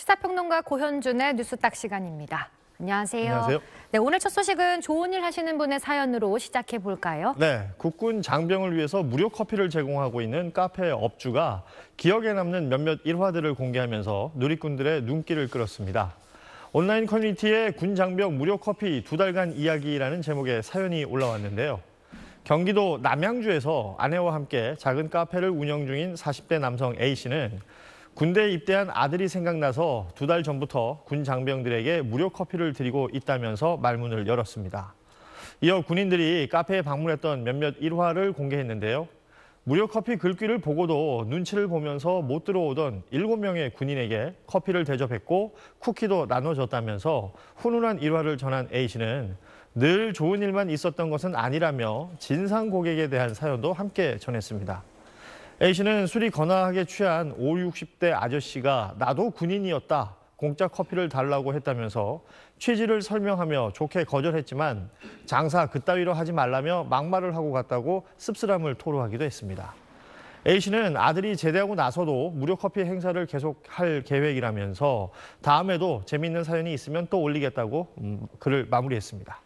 시사평론가 고현준의 뉴스딱 시간입니다. 안녕하세요. 안녕하세요. 네, 오늘 첫 소식은 좋은 일 하시는 분의 사연으로 시작해 볼까요? 네, 국군 장병을 위해서 무료 커피를 제공하고 있는 카페 업주가 기억에 남는 몇몇 일화들을 공개하면서 누리꾼들의 눈길을 끌었습니다. 온라인 커뮤니티에 군 장병 무료 커피 두 달간 이야기라는 제목의 사연이 올라왔는데요. 경기도 남양주에서 아내와 함께 작은 카페를 운영 중인 40대 남성 A씨는 군대에 입대한 아들이 생각나서 두 달 전부터 군 장병들에게 무료 커피를 드리고 있다면서 말문을 열었습니다. 이어 군인들이 카페에 방문했던 몇몇 일화를 공개했는데요. 무료 커피 글귀를 보고도 눈치를 보면서 못 들어오던 7명의 군인에게 커피를 대접했고 쿠키도 나눠줬다면서 훈훈한 일화를 전한 A씨는 늘 좋은 일만 있었던 것은 아니라며 진상 고객에 대한 사연도 함께 전했습니다. A씨는 술이 거나하게 취한 5, 60대 아저씨가 나도 군인이었다. 공짜 커피를 달라고 했다면서 취지를 설명하며 좋게 거절했지만 장사 그따위로 하지 말라며 막말을 하고 갔다고 씁쓸함을 토로하기도 했습니다. A씨는 아들이 제대하고 나서도 무료 커피 행사를 계속할 계획이라면서 다음에도 재미있는 사연이 있으면 또 올리겠다고 음, 글을 마무리했습니다.